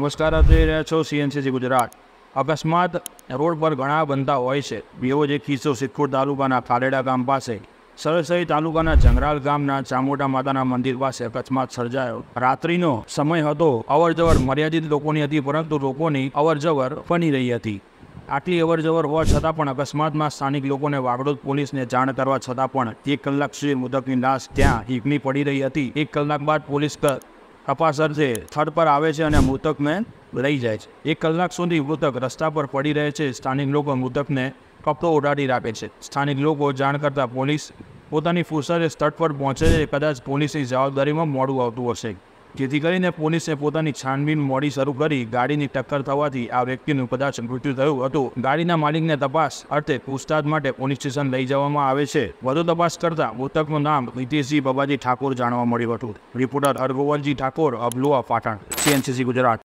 નમસ્કાર આપ જોઈ રહ્યા છો સીએનસીસી ગુજરાત અકસ્માત રોડ પર ઘણા બનતા હોય છે એવો જે કિસ્સો સિદ્ધપુર તાલુકાના ખારેડા ગામ પાસે સરસઈ તાલુકાના જંગરાલ ગામના ચામોટા માતાના મંદિર પાસે અકસ્માત સર્જાયો રાત્રિનો સમય હતો અવરજવર મર્યાદિત લોકોની હતી પરંતુ લોકોની અવરજવર બની રહી હતી આટલી અવરજવર હોવા છતાં પણ અકસ્માતમાં સ્થાનિક લોકોને વાગડોદ પોલીસને જાણ કરવા છતાં પણ એક કલાક સુધી મૃતકની લાશ ત્યાં હીકની પડી રહી હતી એક કલાક બાદ પોલીસ કપાસ અર્થે થડ પર આવે છે અને મૃતકને લઈ જાય છે એક કલાક સુધી મૃતક રસ્તા પર પડી રહે છે સ્થાનિક લોકો મૃતકને કપડો ઉડાડી રાખે છે સ્થાનિક લોકો જાણ કરતાં પોલીસ પોતાની ફુરસદે સ્થળ પર પહોંચે છે કદાચ પોલીસની જવાબદારીમાં મોડું આવતું હશે જેથી કરીને પોલીસે પોતાની છાનબીન મોડી શરૂ કરી ગાડીની ટક્કર થવાથી આ વ્યક્તિનું કદાચ મૃત્યુ થયું હતું ગાડીના માલિકને તપાસ અર્થે પૂછતાછ માટે પોલીસ સ્ટેશન લઈ જવામાં આવે છે વધુ તપાસ કરતા મૃતકનું નામ રીતેશજી બાબાજી ઠાકોર જાણવા મળ્યું હતું રિપોર્ટર હરગોવલજી ઠાકોર અબલુઆ પાટણ સીએનસીસી ગુજરાત